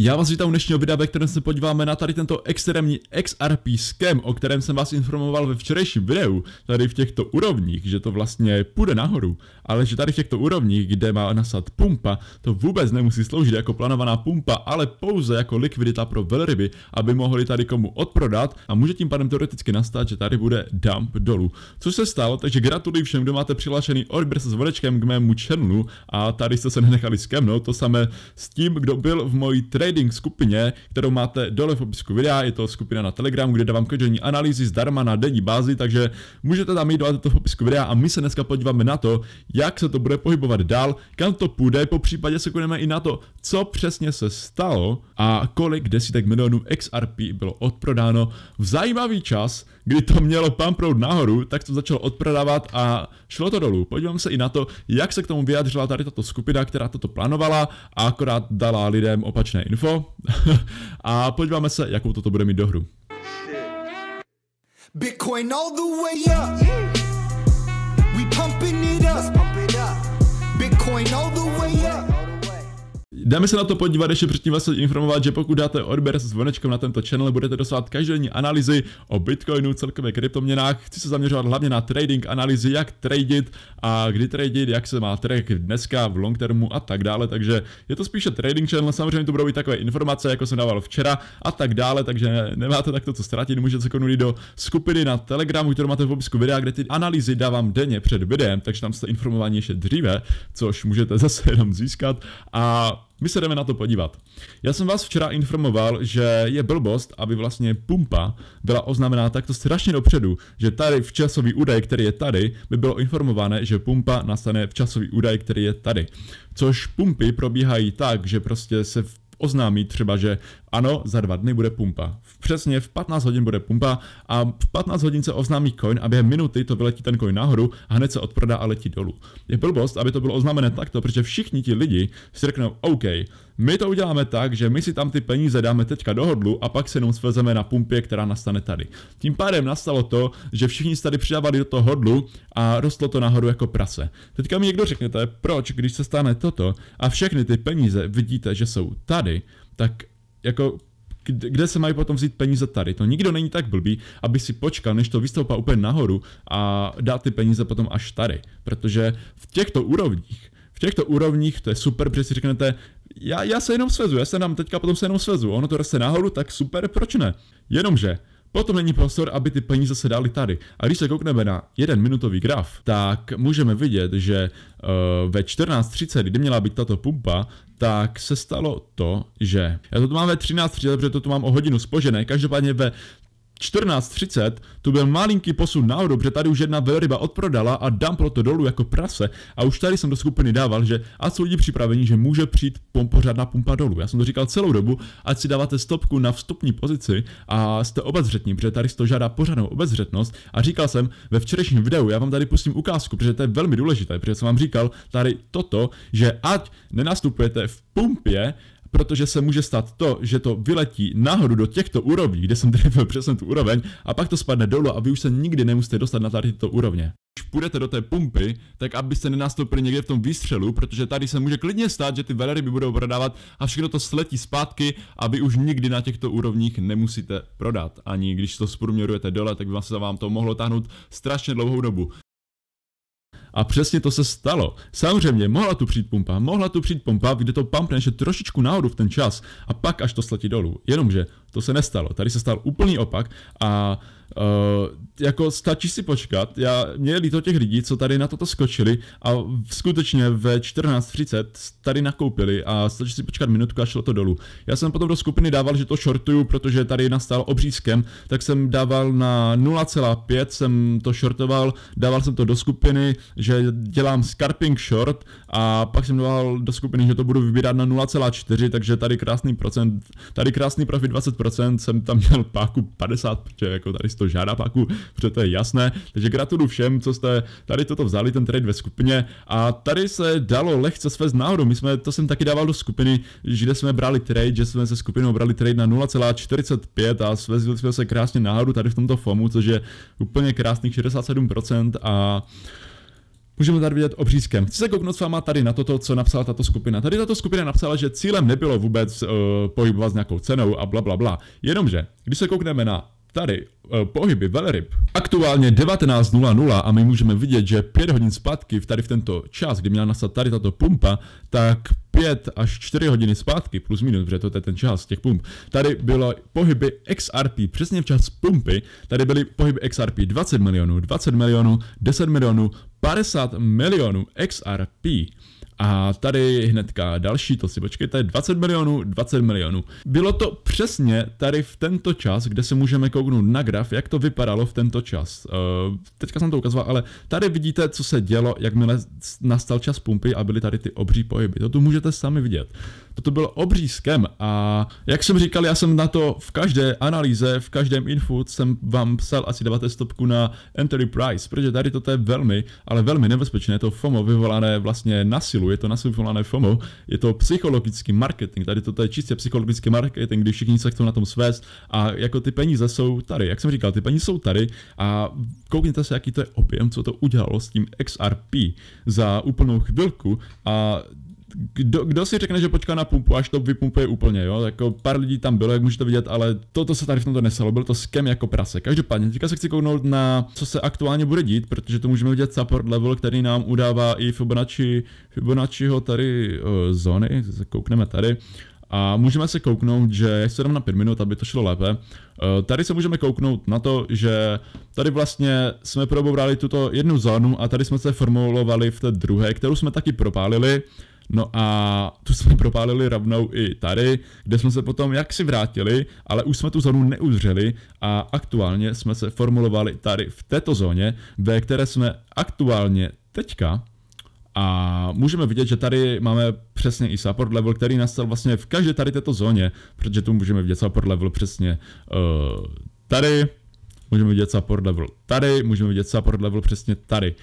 Já vás vítám u dnešního videa, ve kterém se podíváme na tady tento extrémní XRP scam, o kterém jsem vás informoval ve včerejším videu, tady v těchto úrovních, že to vlastně půjde nahoru, ale že tady v těchto úrovních, kde má nasad pumpa, to vůbec nemusí sloužit jako plánovaná pumpa, ale pouze jako likvidita pro velryby, aby mohli tady komu odprodat a může tím pádem teoreticky nastat, že tady bude dump dolů. Co se stalo, takže gratuluji všem, kdo máte přihlášený odběr se s vodečkem k mému channelu a tady jste se nenechali skemnout, to samé s tím, kdo byl v mojí trade trading skupině, kterou máte dole v popisku videa, je to skupina na Telegram, kde dávám každodenní analýzy zdarma na denní bázi, takže můžete tam jít do to v popisku videa a my se dneska podíváme na to, jak se to bude pohybovat dál, kam to půjde, po případě se koneme i na to, co přesně se stalo a kolik desítek milionů XRP bylo odprodáno v zajímavý čas, kdy to mělo proud nahoru, tak to začalo odprodávat a šlo to dolů. Podívám se i na to, jak se k tomu vyjadřila tady tato skupina, která toto plánovala a akorát dala lidem opačné info. a podíváme se, jakou toto bude mít do hru. Bitcoin all the way up. Dáme se na to podívat, ještě předtím vás informovat, že pokud dáte odběr s zvonečkem na tento channel, budete dostávat každodenní analýzy o Bitcoinu, celkově kryptoměnách. Chci se zaměřovat hlavně na trading analýzy, jak tradit a kdy tradit, jak se má trh dneska v long termu a tak dále. Takže je to spíše trading channel, samozřejmě to budou být takové informace, jako jsem dával včera a tak dále, takže nemáte takto co ztratit, můžete se konulí do skupiny na Telegramu, kterou máte v popisku videa, kde ty analýzy dávám denně před videem, takže tam jste informovaní ještě dříve, což můžete zase jenom získat. A my se jdeme na to podívat. Já jsem vás včera informoval, že je blbost, aby vlastně pumpa byla oznamená takto strašně dopředu, že tady v časový údaj, který je tady, by bylo informované, že pumpa nastane v časový údaj, který je tady. Což pumpy probíhají tak, že prostě se v oznámí třeba, že ano, za dva dny bude pumpa. Přesně v 15 hodin bude pumpa a v 15 hodin se oznámí coin a během minuty to vyletí ten coin nahoru a hned se odprodá a letí dolů. Je blbost, aby to bylo oznámené takto, protože všichni ti lidi si řeknou, OK, my to uděláme tak, že my si tam ty peníze dáme teďka do hodlu a pak se jenom svezeme na pumpě, která nastane tady. Tím pádem nastalo to, že všichni se tady přidávali do toho hodlu a rostlo to nahoru jako prase. Teďka mi někdo řeknete, proč, když se stane toto a všechny ty peníze vidíte, že jsou tady, tak jako kde se mají potom vzít peníze tady. To nikdo není tak blbý, aby si počkal, než to vystoupá úplně nahoru a dá ty peníze potom až tady. Protože v těchto úrovních v těchto úrovních to je super, protože si řeknete, já, já se jenom svezu, já se nám teďka potom se jenom svezu, ono to roste nahoru, tak super, proč ne? Jenomže, Potom není prostor, aby ty peníze se dali tady. A když se koukneme na jeden minutový graf, tak můžeme vidět, že uh, ve 14.30, kdy měla být tato pumpa, tak se stalo to, že... Já to tu mám ve 13.30, protože to tu mám o hodinu spožené. Každopádně ve 14.30 tu byl malinký posun nahoru, protože tady už jedna velryba odprodala a dám proto dolů jako prase a už tady jsem do skupiny dával, že a jsou lidi připravení, že může přijít pořádná pumpa dolů. Já jsem to říkal celou dobu, ať si dáváte stopku na vstupní pozici a jste obezřetní, protože tady to žádá pořádnou obezřetnost a říkal jsem ve včerejším videu, já vám tady pustím ukázku, protože to je velmi důležité, protože jsem vám říkal tady toto, že ať nenastupujete v pumpě protože se může stát to, že to vyletí nahoru do těchto úrovní, kde jsem trefil přesně tu úroveň, a pak to spadne dolů a vy už se nikdy nemusíte dostat na tady tyto úrovně. Když půjdete do té pumpy, tak abyste nenastoupili někde v tom výstřelu, protože tady se může klidně stát, že ty veleryby budou prodávat a všechno to sletí zpátky a vy už nikdy na těchto úrovních nemusíte prodat. Ani když to zprůměrujete dole, tak by se vám to mohlo táhnout strašně dlouhou dobu. A přesně to se stalo. Samozřejmě mohla tu přijít pumpa, mohla tu přijít pumpa, kde to pumpne ještě trošičku nahoru v ten čas a pak až to sletí dolů. Jenomže to se nestalo. Tady se stal úplný opak a Uh, jako stačí si počkat, já, mě je líto těch lidí, co tady na toto skočili a skutečně ve 14.30 tady nakoupili a stačí si počkat minutku a šlo to dolů. Já jsem potom do skupiny dával, že to shortuju, protože tady nastal obřízkem, tak jsem dával na 0,5, jsem to shortoval, dával jsem to do skupiny, že dělám scarping short a pak jsem dával do skupiny, že to budu vybírat na 0,4, takže tady krásný procent, tady krásný profit 20%, 10%, jsem tam měl páku 50%, protože jako tady to žádá páku, protože to je jasné. Takže gratuluju všem, co jste tady toto vzali, ten trade ve skupině. A tady se dalo lehce svést náhodou. My jsme, to jsem taky dával do skupiny, že jsme brali trade, že jsme se skupinou brali trade na 0,45 a svezli jsme se krásně náhodou tady v tomto FOMu, což je úplně krásných 67% a můžeme tady vidět obřízkem. Chci se kouknout s váma tady na toto, co napsala tato skupina. Tady tato skupina napsala, že cílem nebylo vůbec uh, pohybovat s nějakou cenou a bla, bla, bla. Jenomže, když se koukneme na tady eh, pohyby velryb. Aktuálně 19.00 a my můžeme vidět, že 5 hodin zpátky, tady v tento čas, kdy měla nastat tady tato pumpa, tak 5 až 4 hodiny zpátky, plus minus, protože to je ten čas těch pump, tady bylo pohyby XRP, přesně v čas pumpy, tady byly pohyby XRP 20 milionů, 20 milionů, 10 milionů, 50 milionů XRP. A tady hnedka další, to si počkejte, 20 milionů, 20 milionů. Bylo to přesně tady v tento čas, kde se můžeme kouknout na graf, jak to vypadalo v tento čas. Uh, teďka jsem to ukazoval, ale tady vidíte, co se dělo, jakmile nastal čas pumpy a byly tady ty obří pohyby. To tu můžete sami vidět to bylo obřízkem a jak jsem říkal, já jsem na to v každé analýze, v každém infu jsem vám psal asi dáváte stopku na entry price, protože tady toto je velmi, ale velmi nebezpečné, to FOMO vyvolané vlastně na silu, je to nasilu vyvolané FOMO, je to psychologický marketing, tady toto je čistě psychologický marketing, když všichni se chcou na tom svést a jako ty peníze jsou tady, jak jsem říkal, ty peníze jsou tady a koukněte se, jaký to je objem, co to udělalo s tím XRP za úplnou chvilku a kdo, kdo si řekne, že počká na pumpu, až to vypumpuje úplně, jo? Jako pár lidí tam bylo, jak můžete vidět, ale toto to se tady v tomto neselo, byl to skem jako prase. Každopádně, teďka se chci kouknout na co se aktuálně bude dít, protože to můžeme vidět support level, který nám udává i Fibonacci, Fibonacciho tady uh, zóny, se koukneme tady. A můžeme se kouknout, že se dám na 5 minut, aby to šlo lépe. Eh, tady se můžeme kouknout na to, že tady vlastně jsme probourali tuto jednu zónu a tady jsme se formulovali v té druhé, kterou jsme taky propálili. No a tu jsme propálili rovnou i tady, kde jsme se potom jaksi vrátili, ale už jsme tu zónu neuzřeli a aktuálně jsme se formulovali tady v této zóně, ve které jsme aktuálně teďka. A můžeme vidět, že tady máme přesně i support level, který nastal vlastně v každé tady této zóně, protože tu můžeme vidět support level přesně uh, tady, můžeme vidět support level tady, můžeme vidět support level přesně tady.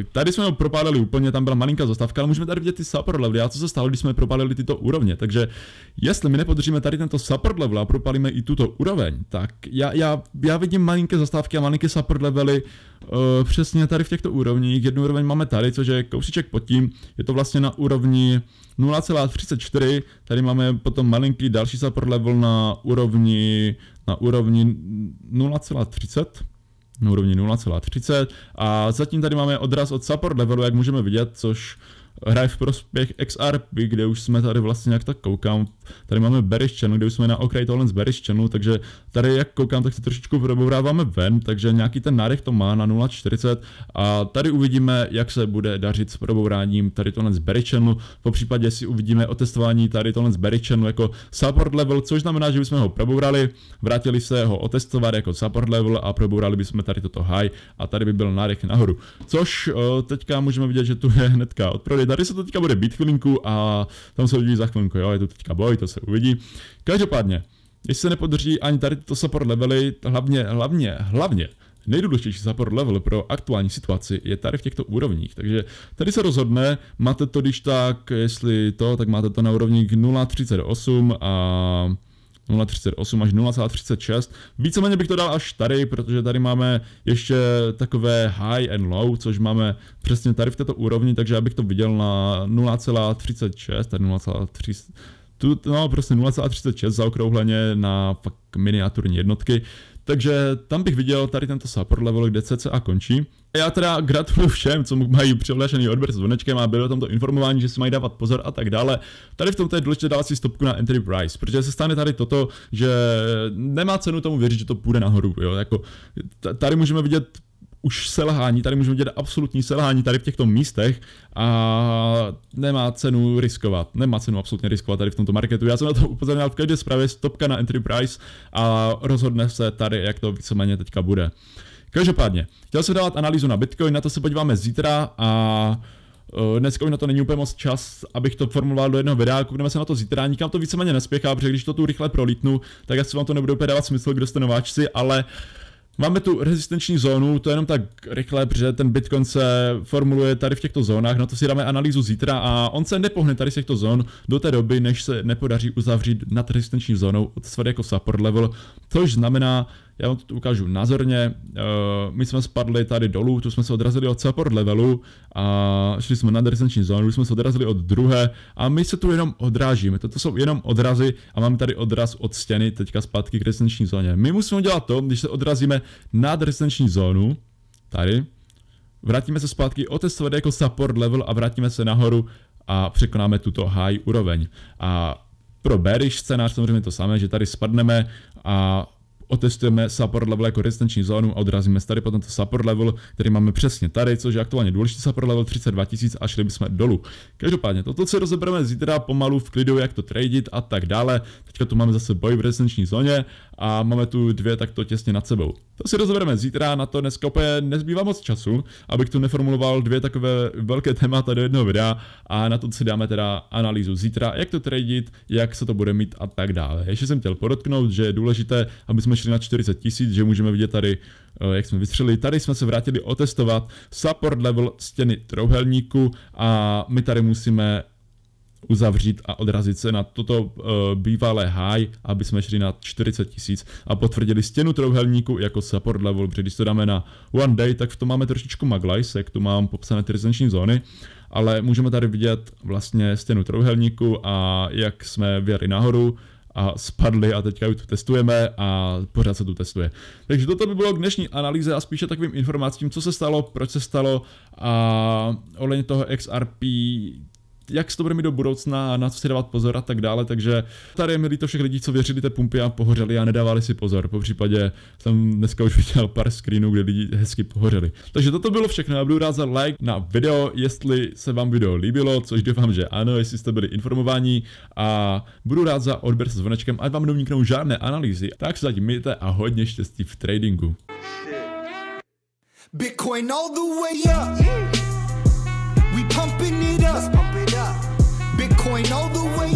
Eh, tady jsme ho propádali úplně, tam byla malinká zastávka, ale můžeme tady vidět ty support levely a co se stalo, když jsme propálili tyto úrovně. Takže jestli my nepodržíme tady tento support level a propálíme i tuto úroveň, tak já, já, já vidím malinké zastávky a malinké support levely uh, přesně tady v těchto úrovních. Jednu úroveň máme tady, což je kousíček pod tím, je to vlastně na úrovni 0,34, tady máme potom malinký další support level na úrovni, na úrovni 0,30 na úrovni 0,30 a zatím tady máme odraz od support levelu, jak můžeme vidět, což hraje v prospěch XRP, kde už jsme tady vlastně nějak tak koukám, tady máme Berish channel, kde už jsme na okraji tohle z Berish channel, takže tady jak koukám, tak se trošičku probouráváme ven, takže nějaký ten nádech to má na 0,40 a tady uvidíme, jak se bude dařit s probouráním tady tohle z Berish channel, po případě si uvidíme otestování tady tohle z Berish channel jako support level, což znamená, že bychom ho probourali, vrátili se ho otestovat jako support level a probourali bychom tady toto high a tady by byl nádech nahoru, což eh, teďka můžeme vidět, že tu je hnedka odprodej chvíli, tady se to teďka bude být chvilinku a tam se uvidí za chvilinku, jo, je to teďka boj, to se uvidí. Každopádně, jestli se nepodrží ani tady tyto support levely, hlavně, hlavně, hlavně, Nejdůležitější support level pro aktuální situaci je tady v těchto úrovních, takže tady se rozhodne, máte to když tak, jestli to, tak máte to na úrovni 0.38 a 0,38 až 0,36. Víceméně bych to dal až tady, protože tady máme ještě takové high and low, což máme přesně tady v této úrovni, takže já bych to viděl na 0,36, tady 0,36. Tu, no prostě 0,36 zaokrouhleně na fakt miniaturní jednotky. Takže tam bych viděl tady tento support level, kde CCA končí. A já teda gratuluju všem, co mají přihlášený odběr s zvonečkem a bylo tam to informování, že si mají dávat pozor a tak dále. Tady v tomto je důležité dávat si stopku na entry price, protože se stane tady toto, že nemá cenu tomu věřit, že to půjde nahoru. Jo? Jako, tady můžeme vidět už selhání, tady můžeme dělat absolutní selhání tady v těchto místech a nemá cenu riskovat, nemá cenu absolutně riskovat tady v tomto marketu. Já jsem na to upozornil, v každé zprávě stopka na entry price a rozhodne se tady, jak to víceméně teďka bude. Každopádně, chtěl jsem dát analýzu na Bitcoin, na to se podíváme zítra a e, Dneska už na to není úplně moc čas, abych to formuloval do jednoho videa, koukneme se na to zítra, nikam to víceméně nespěchá, protože když to tu rychle prolítnu, tak asi vám to nebude úplně dávat smysl, kdo jste nováčci, ale uh, Máme tu rezistenční zónu, to je jenom tak rychle, protože ten Bitcoin se formuluje tady v těchto zónách, na to si dáme analýzu zítra a on se nepohne tady z těchto zón do té doby, než se nepodaří uzavřít nad rezistenční zónou od jako support level, což znamená, já vám to ukážu názorně. Eh, my jsme spadli tady dolů, tu jsme se odrazili od support levelu a šli jsme na rezidenční zónu, jsme se odrazili od druhé a my se tu jenom odrážíme. Toto jsou jenom odrazy a máme tady odraz od stěny teďka zpátky k rezidenční zóně. My musíme udělat to, když se odrazíme nad rezidenční zónu, tady, vrátíme se zpátky, otestovat jako support level a vrátíme se nahoru a překonáme tuto high úroveň. A pro bearish scénář samozřejmě to samé, že tady spadneme a otestujeme support level jako rezistenční zónu a odrazíme se tady potom to support level, který máme přesně tady, což je aktuálně důležitý support level 32 000 a šli bychom dolů. Každopádně toto si rozebereme zítra pomalu v klidu, jak to tradit a tak dále. Teďka tu máme zase boj v rezistenční zóně a máme tu dvě takto těsně nad sebou. To si rozebereme zítra, na to dneska opět nezbývá moc času, abych tu neformuloval dvě takové velké témata do jednoho videa a na to si dáme teda analýzu zítra, jak to tradit, jak se to bude mít a tak dále. Ještě jsem chtěl podotknout, že je důležité, aby jsme šli na 40 tisíc, že můžeme vidět tady eh, jak jsme vystřelili. Tady jsme se vrátili otestovat support level stěny trouhelníku a my tady musíme uzavřít a odrazit se na toto uh, bývalé high, aby jsme šli na 40 tisíc a potvrdili stěnu trouhelníku jako support level, protože když to dáme na one day, tak v tom máme trošičku maglajs, jak tu mám popsané ty rezenční zóny, ale můžeme tady vidět vlastně stěnu trouhelníku a jak jsme věli nahoru, a spadli a teďka ji tu testujeme a pořád se tu testuje. Takže toto by bylo k dnešní analýze a spíše takovým informacím, co se stalo, proč se stalo a ohledně toho XRP jak se to bude mít do budoucna, na co si dávat pozor a tak dále. Takže tady je mi líto všech lidí, co věřili té pumpy a pohořeli a nedávali si pozor. Po případě jsem dneska už viděl pár screenů, kde lidi hezky pohořeli. Takže toto bylo všechno. Já budu rád za like na video, jestli se vám video líbilo, což doufám, že ano, jestli jste byli informováni a budu rád za odběr se zvonečkem, ať vám neuniknou žádné analýzy. Tak se zatím mějte a hodně štěstí v tradingu. Bitcoin all the way up. We pumping it up. 2.0 the way